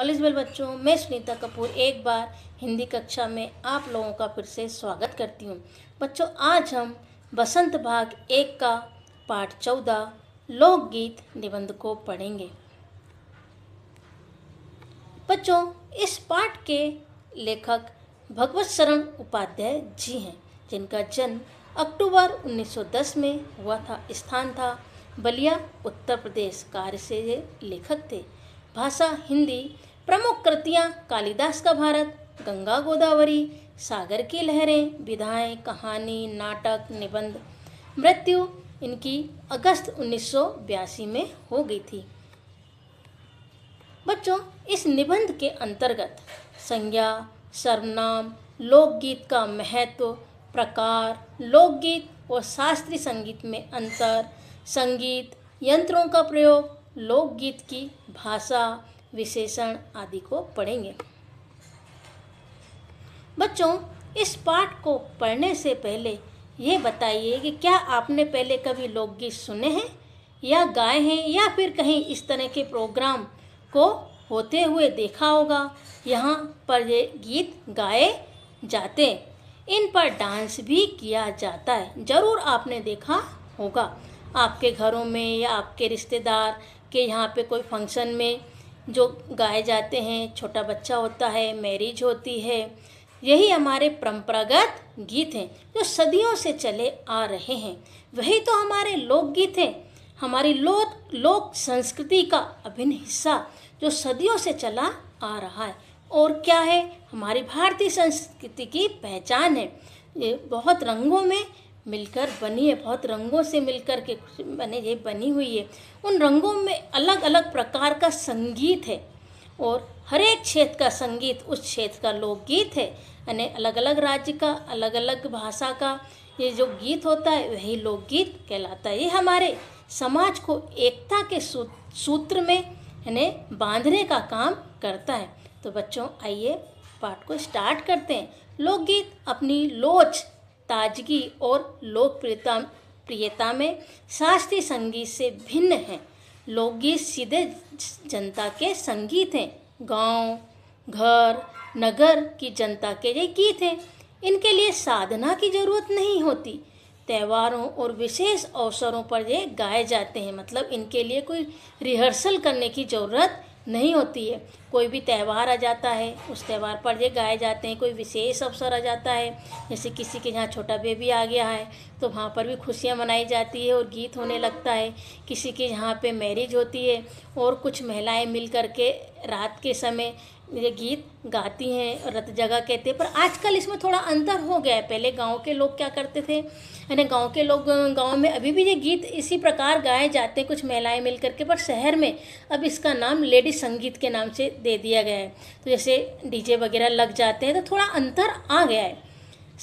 ऑलिस well बच्चों मैं सुनीता कपूर एक बार हिंदी कक्षा में आप लोगों का फिर से स्वागत करती हूँ बच्चों आज हम बसंत भाग एक का पाठ चौदह लोकगीत निबंध को पढ़ेंगे बच्चों इस पाठ के लेखक भगवत शरण उपाध्याय जी हैं जिनका जन्म अक्टूबर 1910 में हुआ था स्थान था बलिया उत्तर प्रदेश कार्य से लेखक थे भाषा हिंदी प्रमुख कृतियाँ कालिदास का भारत गंगा गोदावरी सागर की लहरें विधाएं कहानी नाटक निबंध मृत्यु इनकी अगस्त उन्नीस में हो गई थी बच्चों इस निबंध के अंतर्गत संज्ञा सर्वनाम लोकगीत का महत्व प्रकार लोकगीत और शास्त्रीय संगीत में अंतर संगीत यंत्रों का प्रयोग लोकगीत की भाषा विशेषण आदि को पढ़ेंगे बच्चों इस पाठ को पढ़ने से पहले ये बताइए कि क्या आपने पहले कभी लोकगीत सुने हैं या गाए हैं या फिर कहीं इस तरह के प्रोग्राम को होते हुए देखा होगा यहाँ पर ये गीत गाए जाते हैं इन पर डांस भी किया जाता है ज़रूर आपने देखा होगा आपके घरों में या आपके रिश्तेदार आपके यहाँ पे कोई फंक्शन में जो गाए जाते हैं छोटा बच्चा होता है मैरिज होती है यही हमारे परंपरागत गीत हैं जो सदियों से चले आ रहे हैं वही तो हमारे लोकगीत हैं हमारी लोक लोक संस्कृति का अभिन्न हिस्सा जो सदियों से चला आ रहा है और क्या है हमारी भारतीय संस्कृति की पहचान है ये बहुत रंगों में मिलकर बनी है बहुत रंगों से मिलकर के बने ये बनी हुई है उन रंगों में अलग अलग प्रकार का संगीत है और हर एक क्षेत्र का संगीत उस क्षेत्र का लोकगीत है यानी अलग अलग राज्य का अलग अलग भाषा का ये जो गीत होता है वही लोकगीत कहलाता है ये हमारे समाज को एकता के सूत्र में यानी बांधने का काम करता है तो बच्चों आइए पाठ को स्टार्ट करते हैं लोकगीत अपनी लोच ताजगी और लोकप्रियता प्रियता में शास्त्रीय संगीत से भिन्न हैं लोकगीत सीधे जनता के संगीत हैं गांव, घर नगर की जनता के लिए गीत हैं इनके लिए साधना की ज़रूरत नहीं होती त्योहारों और विशेष अवसरों पर ये गाए जाते हैं मतलब इनके लिए कोई रिहर्सल करने की ज़रूरत नहीं होती है कोई भी त्यौहार आ जाता है उस त्यौहार पर ये गाए जाते हैं कोई विशेष अवसर आ जाता है जैसे किसी के यहाँ छोटा बेबी आ गया है तो वहाँ पर भी खुशियाँ मनाई जाती है और गीत होने लगता है किसी के यहाँ पे मैरिज होती है और कुछ महिलाएं मिल करके के रात के समय ये गीत गाती हैं रत जगह कहते हैं पर आजकल इसमें थोड़ा अंतर हो गया है पहले गांव के लोग क्या करते थे यानी गांव के लोग गांव में अभी भी ये गीत इसी प्रकार गाए जाते हैं कुछ महिलाएं मिल करके पर शहर में अब इसका नाम लेडी संगीत के नाम से दे दिया गया है तो जैसे डीजे वगैरह लग जाते हैं तो थोड़ा अंतर आ गया है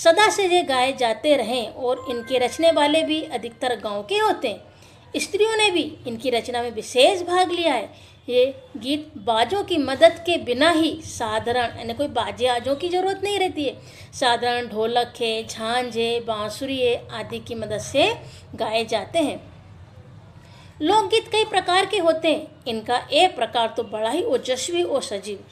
सदा से ये गाए जाते रहें और इनके रचने वाले भी अधिकतर गाँव के होते हैं स्त्रियों ने भी इनकी रचना में विशेष भाग लिया है ये गीत बाजों की मदद के बिना ही साधारण यानी कोई बाजे आजों की जरूरत नहीं रहती है साधारण ढोलक है झांझ है बाँसुरी है आदि की मदद से गाए जाते हैं लोकगीत कई प्रकार के होते हैं इनका एक प्रकार तो बड़ा ही ओजस्वी और सजीव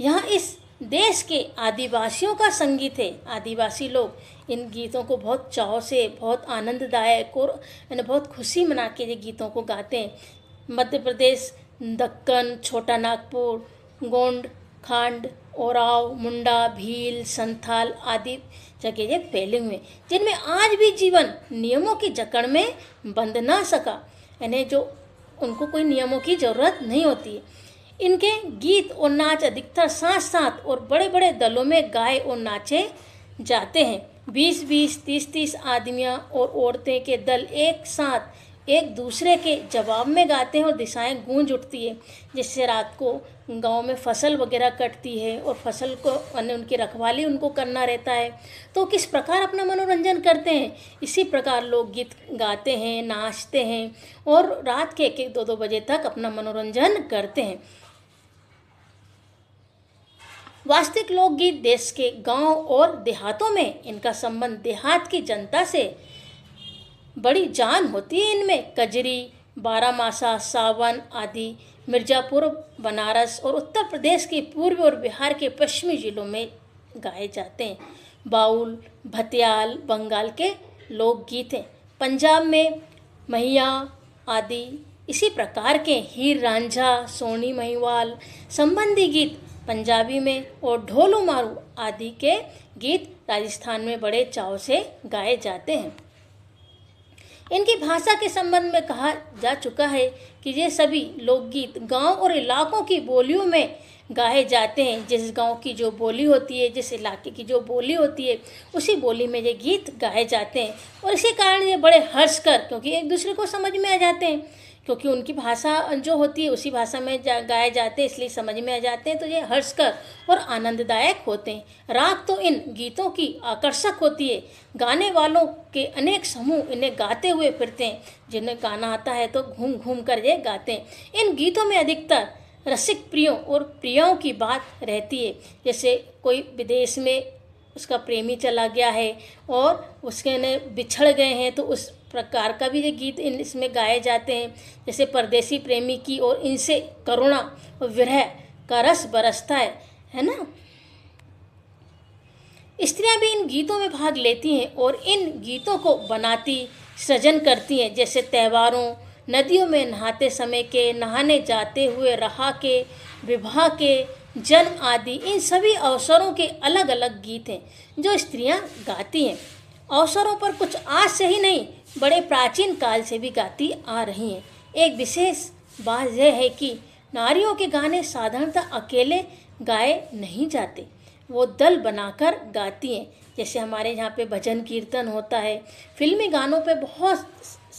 यहाँ इस देश के आदिवासियों का संगीत है आदिवासी लोग इन गीतों को बहुत चाव से बहुत आनंददायक और यानी बहुत खुशी मना के ये गीतों को गाते हैं मध्य प्रदेश दक्कन छोटा नागपुर गोंड खांड ओराव मुंडा भील संथाल आदि जगह फैले हुए जिनमें आज भी जीवन नियमों की जकड़ में बंध ना सका यानी जो उनको कोई नियमों की जरूरत नहीं होती है इनके गीत और नाच अधिकतर साथ साथ और बड़े बड़े दलों में गाए और नाचे जाते हैं बीस बीस तीस तीस आदमियाँ और औरतें के दल एक साथ एक दूसरे के जवाब में गाते हैं और दिशाएं गूंज उठती है जिससे रात को गांव में फसल वगैरह कटती है और फसल को अन्य उनकी रखवाली उनको करना रहता है तो किस प्रकार अपना मनोरंजन करते हैं इसी प्रकार लोग गीत गाते हैं नाचते हैं और रात के एक एक दो दो बजे तक अपना मनोरंजन करते हैं वास्तविक लोकगीत देश के गांव और देहातों में इनका संबंध देहात की जनता से बड़ी जान होती है इनमें कजरी बारामासा सावन आदि मिर्ज़ापुर बनारस और उत्तर प्रदेश के पूर्व और बिहार के पश्चिमी जिलों में गाए जाते हैं बाउल भतियाल बंगाल के लोकगीत हैं पंजाब में महिया आदि इसी प्रकार के हीर रांझा सोनी महिवाल संबंधी गीत पंजाबी में और ढोलू मारू आदि के गीत राजस्थान में बड़े चाव से गाए जाते हैं इनकी भाषा के संबंध में कहा जा चुका है कि ये सभी लोकगीत गांव और इलाकों की बोलियों में गाए जाते हैं जिस गांव की जो बोली होती है जिस इलाके की जो बोली होती है उसी बोली में ये गीत गाए जाते हैं और इसी कारण ये बड़े हर्ष कर क्योंकि एक दूसरे को समझ में आ जाते हैं क्योंकि उनकी भाषा जो होती है उसी भाषा में जा, गाए जाते हैं इसलिए समझ में आ जाते हैं तो ये हर्षकर और आनंददायक होते हैं राग तो इन गीतों की आकर्षक होती है गाने वालों के अनेक समूह इन्हें गाते हुए फिरते हैं जिन्हें गाना आता है तो घूम घूम कर ये गाते हैं इन गीतों में अधिकतर रसिक प्रियो और प्रियाओं की बात रहती है जैसे कोई विदेश में उसका प्रेमी चला गया है और उसके ने बिछड़ गए हैं तो उस प्रकार का भी ये गीत इन इसमें गाए जाते हैं जैसे परदेसी प्रेमी की और इनसे करुणा और विरह का रस बरसता है है ना स्त्रियां भी इन गीतों में भाग लेती हैं और इन गीतों को बनाती सृजन करती हैं जैसे त्योहारों नदियों में नहाते समय के नहाने जाते हुए रहा के विवाह के जन्म आदि इन सभी अवसरों के अलग अलग गीत हैं जो स्त्रियां गाती हैं अवसरों पर कुछ आज से ही नहीं बड़े प्राचीन काल से भी गाती आ रही हैं एक विशेष बात यह है कि नारियों के गाने साधारणतः अकेले गाए नहीं जाते वो दल बनाकर गाती हैं जैसे हमारे यहाँ पे भजन कीर्तन होता है फिल्मी गानों पे बहुत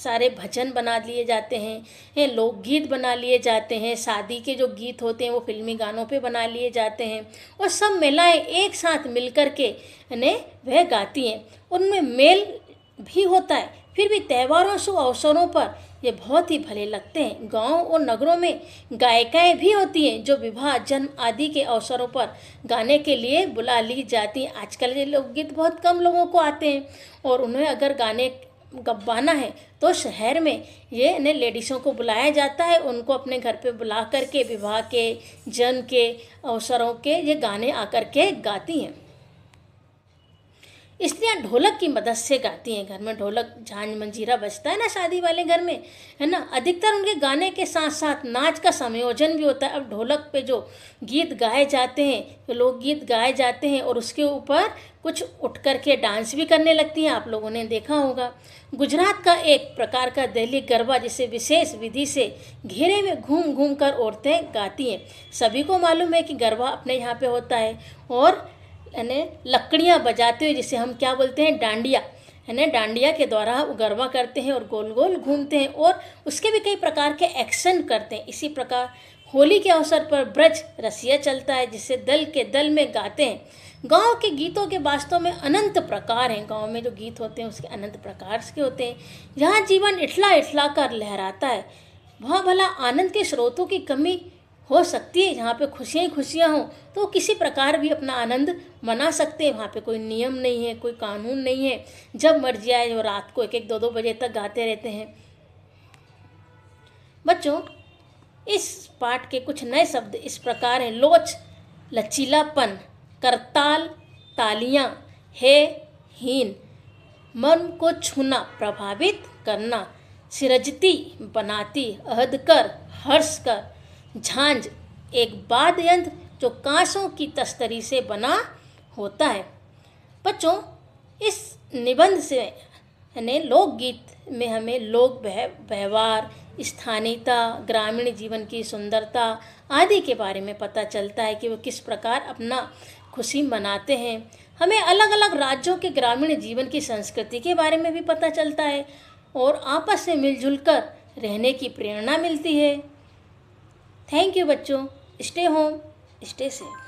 सारे भजन बना लिए जाते हैं लोकगीत बना लिए जाते हैं शादी के जो गीत होते हैं वो फिल्मी गानों पे बना लिए जाते हैं और सब महिलाएँ एक साथ मिलकर के ने वह गाती हैं उनमें मेल भी होता है फिर भी त्योहारों शुभ अवसरों पर ये बहुत ही भले लगते हैं गांव और नगरों में गायिकाएं भी होती हैं जो विवाह जन्म आदि के अवसरों पर गाने के लिए बुला ली जाती हैं आजकल ये लोकगीत बहुत कम लोगों को आते हैं और उन्हें अगर गाने गवाना है तो शहर में ये ने लेडीज़ों को बुलाया जाता है उनको अपने घर पे बुला करके विवाह के जन्म के अवसरों के ये गाने आकर के गाती हैं स्त्रियाँ ढोलक की मदद से गाती हैं घर में ढोलक झांझ मंजीरा बजता है ना शादी वाले घर में है ना अधिकतर उनके गाने के साथ साथ नाच का संयोजन भी होता है अब ढोलक पे जो गीत गाए जाते हैं लोकगीत गाए जाते हैं और उसके ऊपर कुछ उठ कर के डांस भी करने लगती हैं आप लोगों ने देखा होगा गुजरात का एक प्रकार का दहली गरबा जिसे विशेष विधि से घेरे में घूम घूम कर औरतें गाती हैं सभी को मालूम है कि गरबा अपने यहाँ पे होता है और यानी लकड़ियाँ बजाते हुए जिसे हम क्या बोलते हैं डांडिया है ना डांडिया के द्वारा गरबा करते हैं और गोल गोल घूमते हैं और उसके भी कई प्रकार के एक्शन करते हैं इसी प्रकार होली के अवसर पर ब्रज रसिया चलता है जिसे दल के दल में गाते हैं गांव के गीतों के वास्तव में अनंत प्रकार हैं गांव में जो गीत होते हैं उसके अनंत प्रकार के होते हैं जहाँ जीवन इठला इठला कर लहराता है वहाँ भला आनंद के स्रोतों की कमी हो सकती है जहाँ पे खुशियाँ ही खुशियाँ हों तो किसी प्रकार भी अपना आनंद मना सकते हैं वहाँ पे कोई नियम नहीं है कोई कानून नहीं है जब मर्जी आए वो रात को एक एक दो दो बजे तक गाते रहते हैं बच्चों इस पाठ के कुछ नए शब्द इस प्रकार हैं लोच लचीलापन करताल तालियाँ हे हीन मन को छूना प्रभावित करना सिरजती बनाती अहद कर हर्ष कर झांझ एक वाद यंत्र जो कांसों की तस्तरी से बना होता है बच्चों इस निबंध से ने लोकगीत में हमें लोक व्यवहार स्थानीयता ग्रामीण जीवन की सुंदरता आदि के बारे में पता चलता है कि वो किस प्रकार अपना खुशी मनाते हैं हमें अलग अलग राज्यों के ग्रामीण जीवन की संस्कृति के बारे में भी पता चलता है और आपस में मिलजुल कर रहने की प्रेरणा मिलती है थैंक यू बच्चों स्टे होम स्टे सेफ